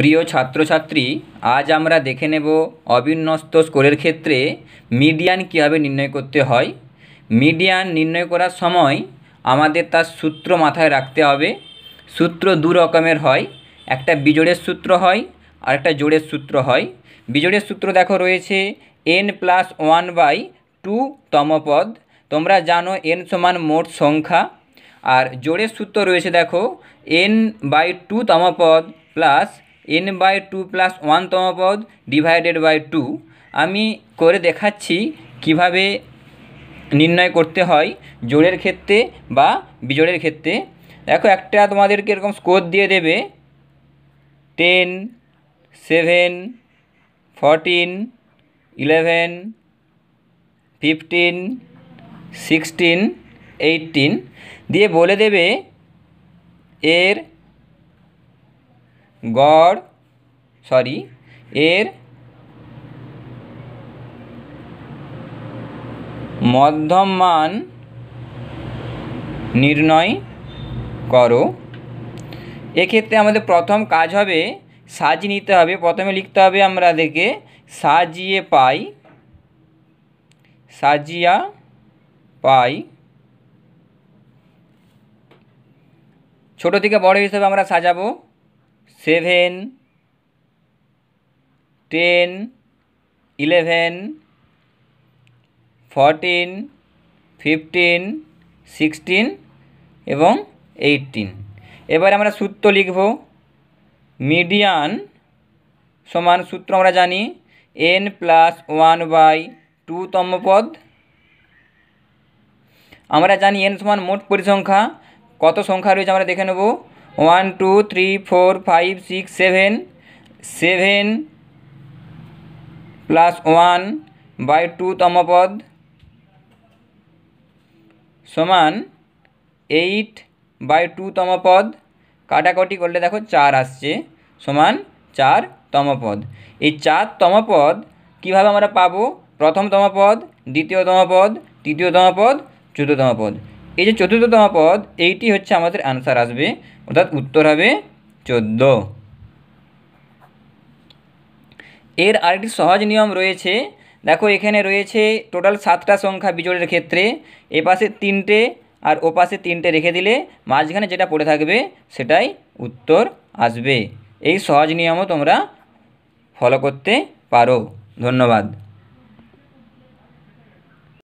প্রিয় ছাত্রছাত্রী আজ আমরা দেখে নেব অবিন্যস্ত স্কোরের ক্ষেত্রে মিডিয়ান কীভাবে নির্ণয় করতে হয় মিডিয়ান নির্ণয় করার সময় আমাদের তার সূত্র মাথায় রাখতে হবে সূত্র দু রকমের হয় একটা বিজোড়ের সূত্র হয় আর একটা জোড়ের সূত্র হয় বিজোড়ের সূত্র দেখো রয়েছে N plus one by two তমপদ তোমরা জানো এন সমান মোট সংখ্যা আর জোড়ের সূত্র রয়েছে দেখো এন বাই টু তম পদ plus N by two plus ওয়ানতম পদ ডিভাইডেড বাই টু আমি করে দেখাচ্ছি কিভাবে নির্ণয় করতে হয় জোড়ের ক্ষেত্রে বা বিজোড়ের ক্ষেত্রে দেখো একটা তোমাদেরকে এরকম স্কোর দিয়ে দেবে ten seven fourteen eleven fifteen sixteen eighteen দিয়ে বলে দেবে এর গড় সরি এর মধ্যম মান নির্ণয় করো এক্ষেত্রে আমাদের প্রথম কাজ হবে সাজ নিতে হবে প্রথমে লিখতে হবে আমাদেরকে সাজিয়ে পাই সাজিয়া পাই ছোট থেকে বড় হিসেবে আমরা সাজাবো seven ten eleven fourteen fifteen sixteen এবং এইটিন এবার আমরা সূত্র লিখব মিডিয়ান সমান সূত্র আমরা জানি N plus one by two তম পদ আমরা জানি এন সমান মোট পরিসংখ্যা কত সংখ্যা রয়েছে আমরা দেখে নেব one two three four five six seven seven plus one by two তম পদ সমান এইট বাই টু তম পদ কাটাকাটি করলে দেখো চার আসছে সমান চার পদ এই চার পদ কীভাবে আমরা পাবো প্রথমতম পদ দ্বিতীয়তম পদ তৃতীয়তম পদ চতুর্থতম পদ এই যে চতুর্থতম পদ এইটি হচ্ছে আমাদের অ্যান্সার আসবে অর্থাৎ উত্তর হবে চোদ্দ এর আরেকটি সহজ নিয়ম রয়েছে দেখো এখানে রয়েছে টোটাল সাতটা সংখ্যা বিজোড়ের ক্ষেত্রে এপাশে তিনটে আর ওপাশে তিনটে রেখে দিলে মাঝখানে যেটা পড়ে থাকবে সেটাই উত্তর আসবে এই সহজ নিয়মও তোমরা ফলো করতে পারো ধন্যবাদ